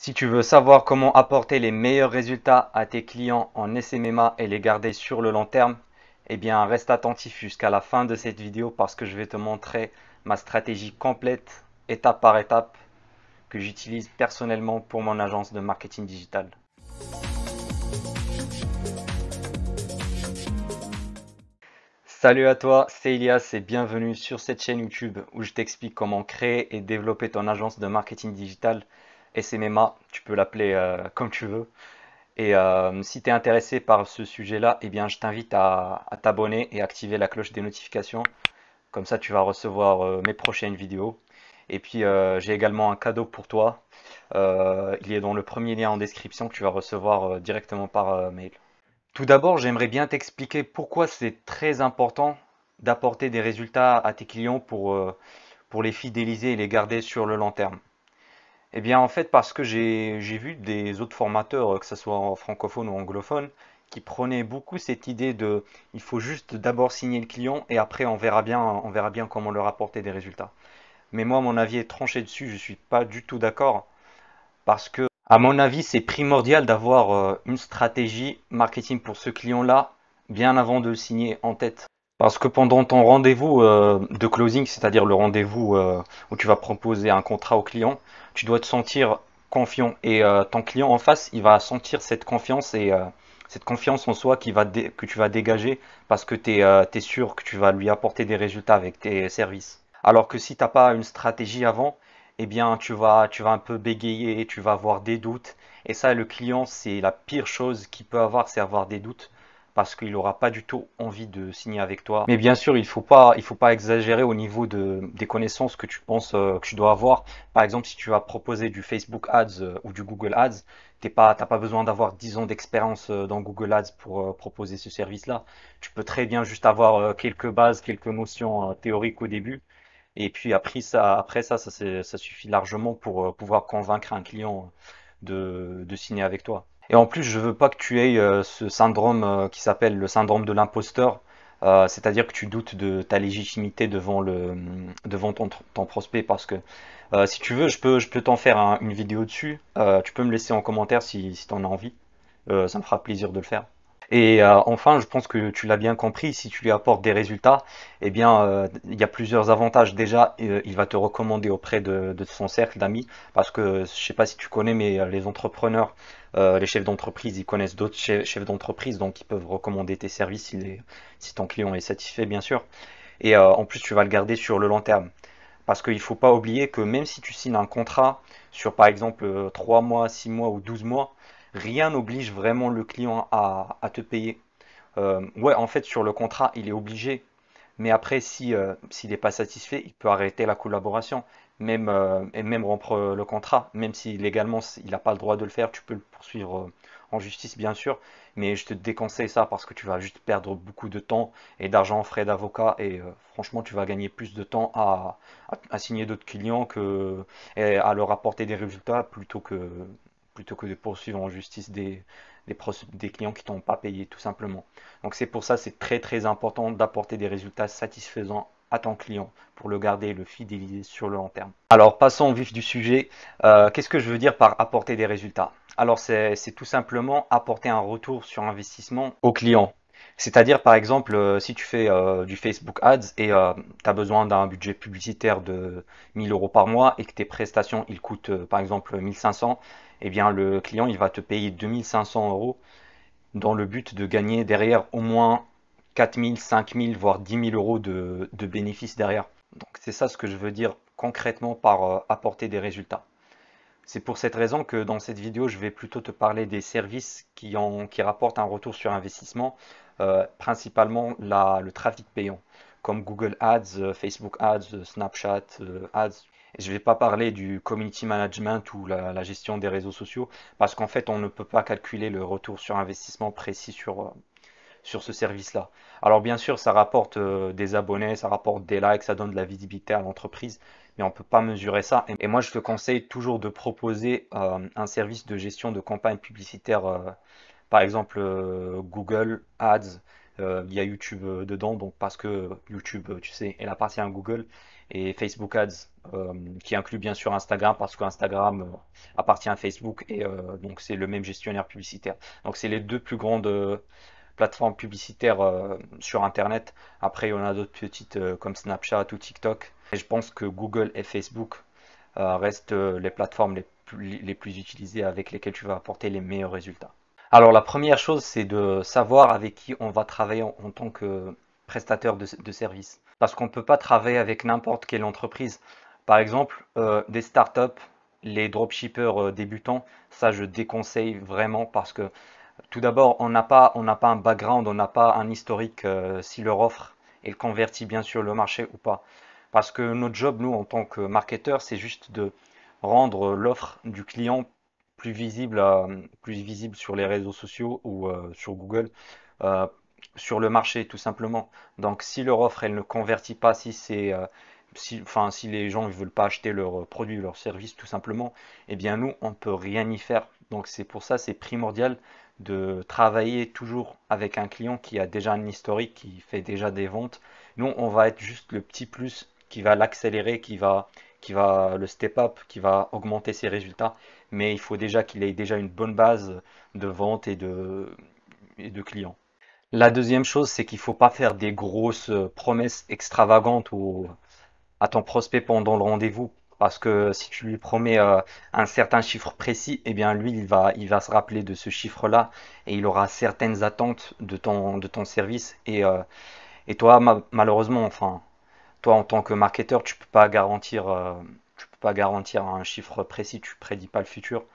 Si tu veux savoir comment apporter les meilleurs résultats à tes clients en SMMA et les garder sur le long terme, eh bien reste attentif jusqu'à la fin de cette vidéo parce que je vais te montrer ma stratégie complète, étape par étape, que j'utilise personnellement pour mon agence de marketing digital. Salut à toi, c'est Elias et bienvenue sur cette chaîne YouTube où je t'explique comment créer et développer ton agence de marketing digital SMMA, tu peux l'appeler euh, comme tu veux. Et euh, si tu es intéressé par ce sujet-là, eh bien, je t'invite à, t'abonner et activer la cloche des notifications. Comme ça, tu vas recevoir euh, mes prochaines vidéos. Et puis, j'ai également un cadeau pour toi. il est dans le premier lien en description que tu vas recevoir directement par mail. Tout d'abord, j'aimerais bien t'expliquer pourquoi c'est très important d'apporter des résultats à tes clients pour, pour les fidéliser et les garder sur le long terme. Eh bien, en fait, parce que j'ai vu des autres formateurs, que ce soit francophone ou anglophone, qui prenaient beaucoup cette idée de il faut juste d'abord signer le client et après on verra bien, on verra bien comment leur apporter des résultats. Mais moi, mon avis est tranché dessus, je ne suis pas du tout d'accord parce que, à mon avis, c'est primordial d'avoir euh, une stratégie marketing pour ce client-là bien avant de le signer en tête. Parce que pendant ton rendez-vous euh, de closing, c'est-à-dire le rendez-vous euh, où tu vas proposer un contrat au client, tu dois te sentir confiant et euh, ton client en face, il va sentir cette confiance et cette confiance en soi qui va que tu vas dégager parce que tu es, sûr que tu vas lui apporter des résultats avec tes services. Alors que si tu n'as pas une stratégie avant, eh bien tu vas, tu vas un peu bégayer, tu vas avoir des doutes. Et ça, le client, c'est la pire chose qu'il peut avoir, c'est avoir des doutes parce qu'il n'aura pas du tout envie de signer avec toi. Mais bien sûr, il ne faut, pas, faut pas exagérer au niveau des connaissances que tu penses euh, que tu dois avoir. Par exemple, si tu vas proposer du Facebook Ads euh, ou du Google Ads, tu n'as pas besoin d'avoir 10 ans d'expérience euh, dans Google Ads pour proposer ce service-là. Tu peux très bien juste avoir quelques bases, quelques notions théoriques au début. Et puis après ça, après ça, ça, suffit largement pour pouvoir convaincre un client de signer avec toi. Et en plus, je veux pas que tu aies euh, ce syndrome euh, qui s'appelle le syndrome de l'imposteur, euh, c'est-à-dire que tu doutes de ta légitimité devant, le, devant ton, prospect, parce que si tu veux, je peux, je peux t'en faire une vidéo dessus, tu peux me laisser en commentaire si, si tu en as envie, ça me fera plaisir de le faire. Et euh, enfin, je pense que tu l'as bien compris, si tu lui apportes des résultats, eh bien, euh, il y a plusieurs avantages. Déjà, euh, il va te recommander auprès de, de son cercle d'amis, parce que je ne sais pas si tu connais, mais les entrepreneurs, les chefs d'entreprise, ils connaissent d'autres chefs d'entreprise, donc ils peuvent recommander tes services si, si ton client est satisfait, bien sûr. Et en plus, tu vas le garder sur le long terme. Parce qu'il ne faut pas oublier que même si tu signes un contrat sur, par exemple, 3 mois, 6 mois ou 12 mois, rien n'oblige vraiment le client à, te payer. Euh, ouais, en fait, sur le contrat, il est obligé. Mais après, si, euh, s'il n'est pas satisfait, il peut arrêter la collaboration, même, euh, et même rompre le contrat. Même si légalement, il n'a pas le droit de le faire, tu peux le poursuivre en justice, bien sûr. Mais je te déconseille ça parce que tu vas juste perdre beaucoup de temps et d'argent en frais d'avocat. Et franchement, tu vas gagner plus de temps à, signer d'autres clients que, et à leur apporter des résultats plutôt que plutôt que de poursuivre en justice des, des, clients qui ne t'ont pas payé tout simplement. Donc c'est pour ça c'est très très important d'apporter des résultats satisfaisants à ton client pour le garder et le fidéliser sur le long terme. Alors passons au vif du sujet. Euh, qu'est-ce que je veux dire par apporter des résultats Alors c'est tout simplement apporter un retour sur investissement au client. C'est-à-dire par exemple euh, si tu fais euh, du Facebook Ads et tu as besoin d'un budget publicitaire de 1000 euros par mois et que tes prestations ils coûtent par exemple 1500 eh bien le client il va te payer 2500 euros dans le but de gagner derrière au moins 4000, 5000, voire 10 000 euros de, bénéfices derrière. Donc c'est ça ce que je veux dire concrètement par euh, apporter des résultats. C'est pour cette raison que dans cette vidéo, je vais plutôt te parler des services qui, ont, qui rapportent un retour sur investissement, euh, principalement le trafic payant, comme Google Ads, euh, Facebook Ads, Snapchat Ads, je ne vais pas parler du community management ou la, gestion des réseaux sociaux, parce qu'en fait, on ne peut pas calculer le retour sur investissement précis sur, euh, sur ce service-là. Alors bien sûr, ça rapporte euh, des abonnés, ça rapporte des likes, ça donne de la visibilité à l'entreprise, mais on ne peut pas mesurer ça. Et, moi, je te conseille toujours de proposer euh, un service de gestion de campagne publicitaire, par exemple Google Ads. Il y a YouTube dedans, donc parce que YouTube, tu sais, elle appartient à Google, et Facebook Ads, euh, qui inclut bien sûr Instagram, parce que Instagram euh, appartient à Facebook et euh, donc c'est le même gestionnaire publicitaire. Donc c'est les deux plus grandes plateformes publicitaires sur Internet. Après, il y en a d'autres petites comme Snapchat ou TikTok. Et je pense que Google et Facebook restent les plateformes les plus, utilisées avec lesquelles tu vas apporter les meilleurs résultats. Alors la première chose, c'est de savoir avec qui on va travailler en, tant que prestateur de, services parce qu'on ne peut pas travailler avec n'importe quelle entreprise. Par exemple, euh, des startups, les dropshippers euh, débutants, ça je déconseille vraiment parce que tout d'abord, on n'a pas, pas un background, on n'a pas un historique euh, si leur offre est convertie bien sûr le marché ou pas. Parce que notre job, nous, en tant que marketeurs, c'est juste de rendre l'offre du client plus visible, plus visible sur les réseaux sociaux ou sur Google, sur le marché, tout simplement. Donc, si leur offre, elle ne convertit pas, si c'est... Euh, si, enfin, si les gens ne veulent pas acheter leurs euh, produits, leurs services, tout simplement, eh bien nous, on ne peut rien y faire. Donc c'est pour ça, c'est primordial de travailler toujours avec un client qui a déjà un historique, qui fait déjà des ventes. Nous, on va être juste le petit plus qui va l'accélérer, qui va, qui va le step up, qui va augmenter ses résultats. Mais il faut déjà qu'il ait déjà une bonne base de vente et de clients. La deuxième chose, c'est qu'il ne faut pas faire des grosses euh, promesses extravagantes à ton prospect pendant le rendez-vous. Parce que si tu lui promets euh, un certain chiffre précis, eh bien lui, il va, se rappeler de ce chiffre-là et il aura certaines attentes de ton, service. Et, euh, toi, malheureusement, enfin, toi en tant que marketeur, tu ne peux pas garantir un chiffre précis. Tu prédis pas le futur.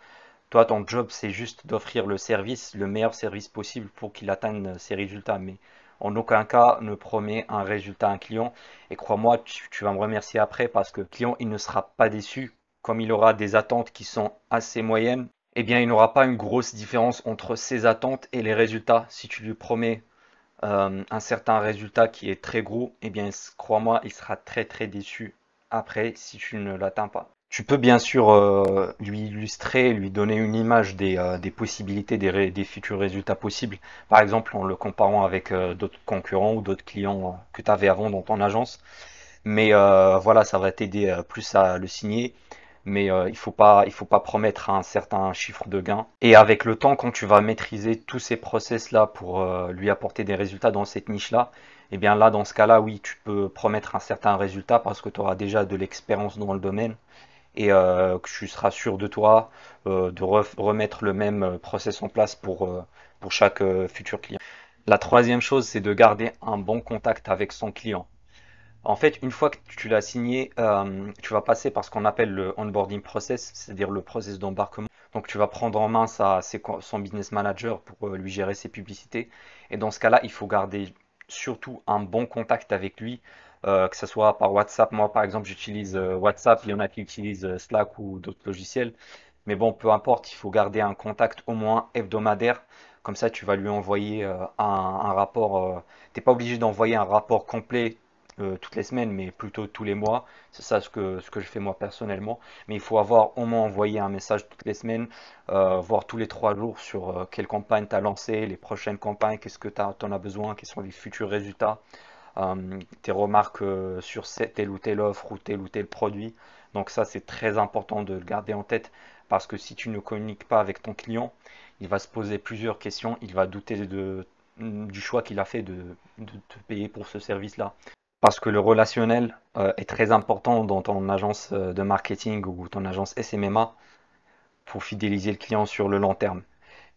Toi, ton job, c'est juste d'offrir le service, le meilleur service possible pour qu'il atteigne ses résultats. Mais en aucun cas ne promets un résultat à un client. Et crois-moi, tu, vas me remercier après parce que le client, il ne sera pas déçu. Comme il aura des attentes qui sont assez moyennes, eh bien, il n'aura pas une grosse différence entre ses attentes et les résultats. Si tu lui promets euh, un certain résultat qui est très gros, eh bien, crois-moi, il sera très très déçu après si tu ne l'atteins pas. Tu peux bien sûr euh, lui illustrer, lui donner une image des, euh, possibilités, des, futurs résultats possibles. Par exemple, en le comparant avec euh, d'autres concurrents ou d'autres clients que tu avais avant dans ton agence. Mais voilà, ça va t'aider plus à le signer. Mais il faut faut pas promettre un certain chiffre de gain. Et avec le temps, quand tu vas maîtriser tous ces process-là pour lui apporter des résultats dans cette niche-là, eh bien là, dans ce cas-là, oui, tu peux promettre un certain résultat parce que tu auras déjà de l'expérience dans le domaine et euh, que tu seras sûr de toi, euh, de remettre le même euh, process en place pour, chaque futur client. La troisième chose, c'est de garder un bon contact avec son client. En fait, une fois que tu l'as signé, tu vas passer par ce qu'on appelle le onboarding process, c'est-à-dire le process d'embarquement. Donc tu vas prendre en main son business manager pour lui gérer ses publicités. Et dans ce cas-là, il faut garder surtout un bon contact avec lui euh, que ce soit par WhatsApp. Moi, par exemple, j'utilise euh, WhatsApp. Il y en a qui utilisent euh, Slack ou d'autres logiciels. Mais bon, peu importe, il faut garder un contact au moins hebdomadaire. Comme ça, tu vas lui envoyer un, rapport. rapport. n'es pas obligé d'envoyer un rapport complet toutes les semaines, mais plutôt tous les mois. C'est ça ce que, ce que je fais moi personnellement. Mais il faut avoir au moins envoyé un message toutes les semaines, voir tous les trois jours sur quelle campagne tu as lancé, les prochaines campagnes, qu'est-ce que tu en as besoin, quels sont les futurs résultats. Euh, tes remarques euh, sur telle ou telle offre ou tel ou tel produit. Donc ça, c'est très important de le garder en tête parce que si tu ne communiques pas avec ton client, il va se poser plusieurs questions, il va douter du choix qu'il a fait de, te payer pour ce service-là parce que le relationnel euh, est très important dans ton agence de marketing ou ton agence SMMA pour fidéliser le client sur le long terme.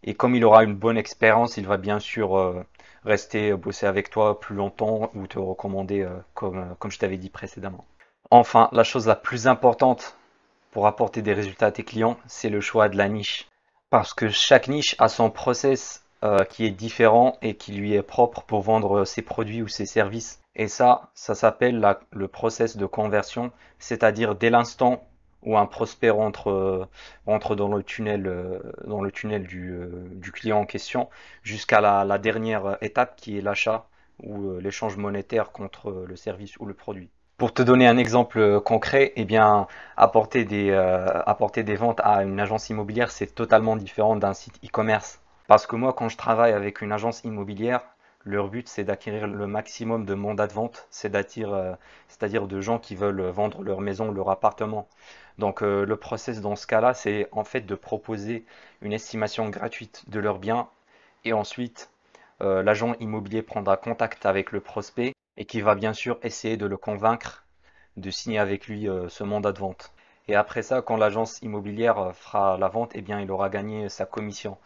Et comme il aura une bonne expérience, il va bien sûr rester euh, bosser avec toi plus longtemps ou te recommander euh, comme, euh, comme je t'avais dit précédemment. Enfin, la chose la plus importante pour apporter des résultats à tes clients, c'est le choix de la niche. Parce que chaque niche a son process qui est différent et qui lui est propre pour vendre ses produits ou ses services. Et ça, ça s'appelle le process de conversion, c'est-à-dire dès l'instant ou un prospect entre euh, dans le tunnel, euh, dans le tunnel euh, du, client en question jusqu'à la, dernière étape qui est l'achat ou l'échange monétaire contre le service ou le produit. Pour te donner un exemple concret, eh bien, apporter, des, apporter des ventes à une agence immobilière, c'est totalement différent d'un site e-commerce. Parce que moi, quand je travaille avec une agence immobilière, leur but, c'est d'acquérir le maximum de mandats de vente, c'est-à-dire de gens qui veulent vendre leur maison, leur appartement. Donc euh, le process dans ce cas-là, c'est en fait de proposer une estimation gratuite de leurs biens et ensuite euh, l'agent immobilier prendra contact avec le prospect et qui va bien sûr essayer de le convaincre de signer avec lui euh, ce mandat de vente. Et après ça, quand l'agence immobilière fera la vente, eh bien, il aura gagné sa commission.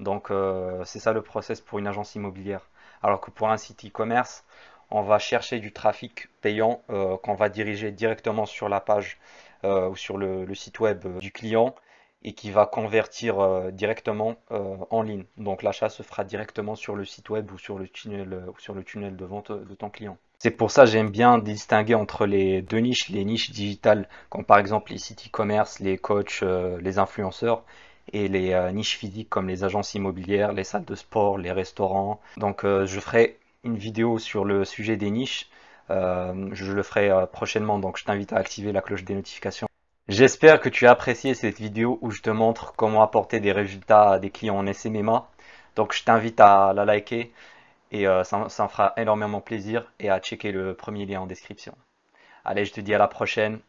Donc euh, c'est ça le process pour une agence immobilière. Alors que pour un site e-commerce, on va chercher du trafic payant euh, qu'on va diriger directement sur la page euh, ou sur le, site web du client et qui va convertir directement en ligne. Donc l'achat se fera directement sur le site web ou sur le tunnel, ou sur le tunnel de vente de ton client. C'est pour ça que j'aime bien distinguer entre les deux niches, les niches digitales, comme par exemple les sites e-commerce, les coachs, les influenceurs, et les euh, niches physiques comme les agences immobilières, les salles de sport, les restaurants. Donc euh, je ferai une vidéo sur le sujet des niches. Euh, je le ferai prochainement, donc je t'invite à activer la cloche des notifications. J'espère que tu as apprécié cette vidéo où je te montre comment apporter des résultats à des clients en SMMA. Donc je t'invite à la liker et ça me fera énormément plaisir et à checker le premier lien en description. Allez, je te dis à la prochaine.